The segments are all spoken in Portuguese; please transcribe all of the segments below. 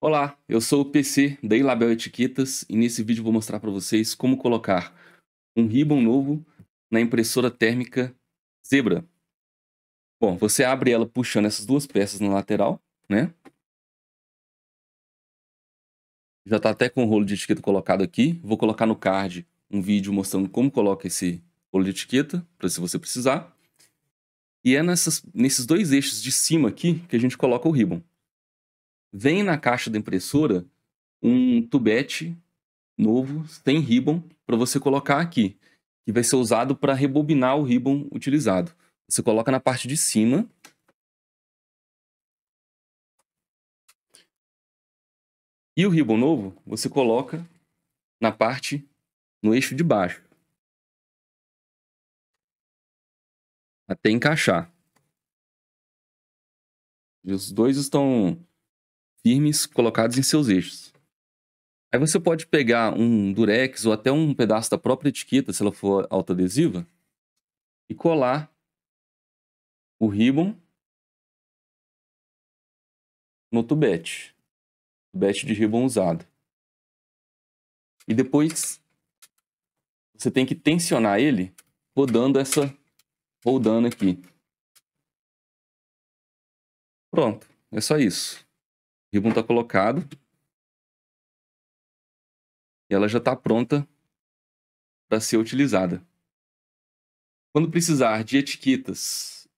Olá, eu sou o PC da Ilabel Etiquetas e nesse vídeo vou mostrar para vocês como colocar um ribbon novo na impressora térmica Zebra. Bom, você abre ela puxando essas duas peças na lateral, né? Já está até com o rolo de etiqueta colocado aqui. Vou colocar no card um vídeo mostrando como coloca esse rolo de etiqueta, para se você precisar. E é nessas, nesses dois eixos de cima aqui que a gente coloca o ribbon vem na caixa da impressora um tubete novo, tem ribbon, para você colocar aqui, que vai ser usado para rebobinar o ribbon utilizado. Você coloca na parte de cima. E o ribbon novo, você coloca na parte, no eixo de baixo. Até encaixar. E os dois estão firmes, colocados em seus eixos. Aí você pode pegar um durex ou até um pedaço da própria etiqueta, se ela for autoadesiva, e colar o ribbon no tubete. Tubete de ribbon usado. E depois você tem que tensionar ele rodando essa rodando aqui. Pronto, é só isso. O ribbon está colocado. E ela já está pronta para ser utilizada. Quando precisar de etiquetas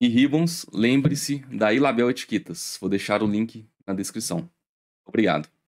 e ribbons, lembre-se da Ilabel Etiquetas. Vou deixar o link na descrição. Obrigado.